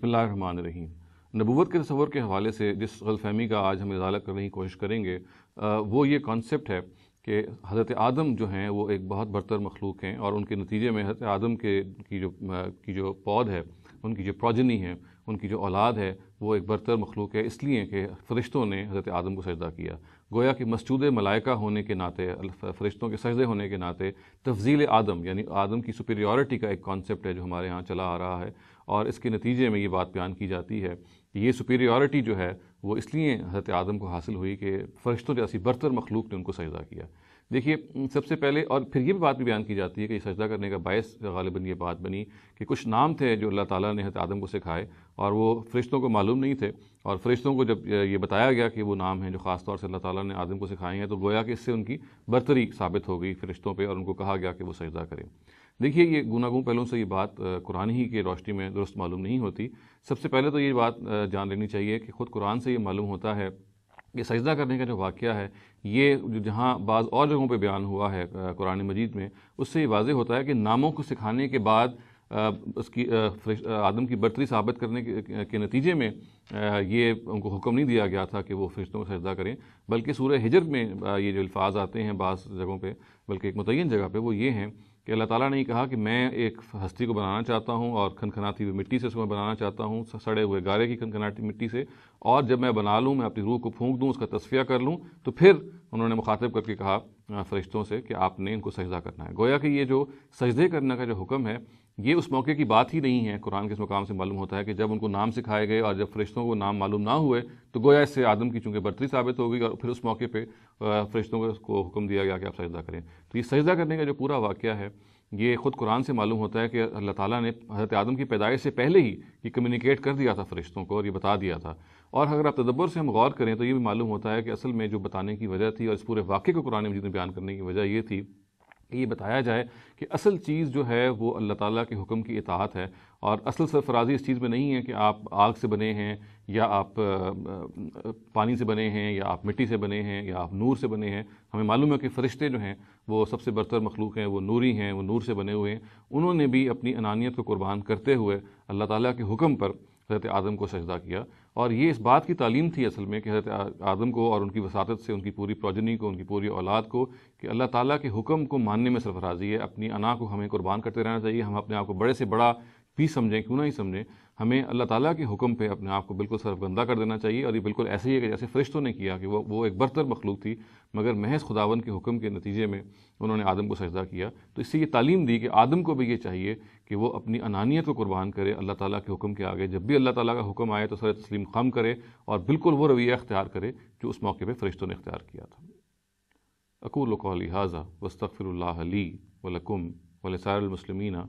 बसमान रही नबूत के तस्वर के हवाले से जिस गलफहमी का आज हम इजाला करने की कोशिश करेंगे वो ये कॉन्सेप्ट है कि हज़रत आदम जो हैं वो एक बहुत बरतर मखलूक हैं और उनके नतीजे में हज़रत आदम के की जो की जो पौध है उनकी जो प्रोजनी है उनकी जो औलाद है वो एक बरतर मखलूक है इसलिए कि फ़रिश्तों ने हज़रत आदम को सजदा किया गोया कि मसजूद मलाइका होने के नाते फ़रिश्तों के सजदे होने के नाते तफजील आदम यानी आदम की सुपेरियॉरिटी का एक कॉन्सेप्ट है जो हमारे यहाँ चला आ रहा है और इसके नतीजे में ये बात बयान की जाती है कि ये सुपीरियॉरिटी जो है वो इसलिए हज़रत आदम को हासिल हुई कि फरिश्तों जैसी बरतर मखलूक ने उनको सजदा किया देखिए सबसे पहले और फिर ये भी बात भी बयान की जाती है कि सजदा करने का बायस गालिबन ये बात बनी कि कुछ नाम थे जो अल्लाह ताला ने हत आदम को सिखाए और वो फरिश्तों को मालूम नहीं थे और फरिश्तों को जब ये बताया गया कि वो नाम हैं जो ख़ास तौर से अल्लाह ताला ने आदम को सिखाए हैं तो गोया कि इससे उनकी बरतरी साबित हो गई फरिश्तों पर और उनको कहा गया कि वो सजदा करें देखिए ये गुनागुन पहलों से ये बात कुरानी ही की रोशनी में दुरुस्त मालूम नहीं होती सबसे पहले तो ये बात जान लेनी चाहिए कि ख़ुद कुरान से ये मालूम होता है कि सजदा करने का जो वाक़ है ये जहाँ बाज़ और जगहों पर बयान हुआ है कुरान मजीद में उससे ये वाज होता है कि नामों को सिखाने के बाद उसकी आदम की बर्तरी साबित करने के, के नतीजे में ये उनको हुक्म नहीं दिया गया था कि वो फरिश्तों को सजदा करें बल्कि सूर्य हिजर में ये जो अल्फाज आते हैं बाज़ जगहों पर बल्कि एक मुतन जगह पर वो ये हैं कि अल्लाह ताला ने कहा कि मैं एक हस्ती को बनाना चाहता हूँ और खनखनाती हुई मिट्टी से उसको मैं बनाना चाहता हूँ सड़े हुए गारे की खनखनाती मिट्टी से और जब मैं बना लूँ मैं अपनी रूह को फूंक दूँ उसका तस्फिया कर लूँ तो फिर उन्होंने मुखातब करके कहा फरिश्तों से कि आपने इनको सजदा करना है गोया कि ये जो सजदे करने का जो हुक्म है ये उस मौके की बात ही नहीं है कुरान के इस मकाम से मालूम होता है कि जब उनको नाम सिखाए गए और जब फरिश्तों को नाम मालूम ना हुए तो गोया इससे आदम की चूँकि बर्तरी साबित हो गई और फिर उस मौके पर फरिश्तों को हुक्म दिया गया कि आप सजदा करें तो ये सजदा करने का जो पूरा वाक्य है ये ख़ुद कुरान से मालूम होता है कि अल्लाह ताला ने हज़रत आदम की पैदाइश से पहले ही ये कम्युनिकेट कर दिया था फरिश्तों को और ये बता दिया था और अगर आप तदब्बर से हम गौर करें तो ये भी मालूम होता है कि असल में जो बताने की वजह थी और इस पूरे वाक़े को कुरान मजीद में बयान करने की वजह ये थी ये बताया जाए कि असल चीज़ जो है वो अल्लाह ताला के हुक्म की इतात है और असल सरफराजी इस चीज़ में नहीं है कि आप आग से बने हैं या आप पानी से बने हैं या आप मिट्टी से बने हैं या आप नूर से बने हैं हमें मालूम है कि फ़रिश्ते जो हैं वो सबसे बरतर मखलूक हैं वो नूरी हैं वो नूर से बने हुए हैं उन्होंने भी अपनी अनानियत को कुर्बान करते हुए अल्लाह ताली के हुक्म पर हज़रत आज़म को सजदा किया और ये इस बात की तालीम थी असल में कि हज़रत आज़म को और उनकी वसात से उनकी पूरी प्रोजनी को उनकी पूरी औलाद को कि अल्लाह ताला के हुक्म को मानने में सरफराजी है अपनी अना को हमें कुर्बान करते रहना चाहिए हम अपने आप को बड़े से बड़ा भी समझें क्यों ना ही समझें हमें अल्लाह ताला के हुक्म पे अपने आप को बिल्कुल सरफगंदा कर देना चाहिए और ये बिल्कुल ऐसे ही है कि जैसे फ़रिश्तों ने किया कि वो वो एक बरतर मखलूक थी मगर महज खुदावन के हुक्म के नतीजे में उन्होंने आदम को सजदा किया तो इससे ये तालीम दी कि आदम को भी ये चाहिए कि वो अपनी अनानियत को कुर्बान करे अल्लाह ताला के हुक्म के आगे जब भी अल्लाह ताला का हुक्म आए तो सर तस्लीम खम करे और बिल्कुल वो रवैया अख्तियार करे जो उस मौके पर फ़रिश्तों ने अख्तियार किया था अकूल लिहाजा वस्तफ़िर वलकुम वलसारमसलमिन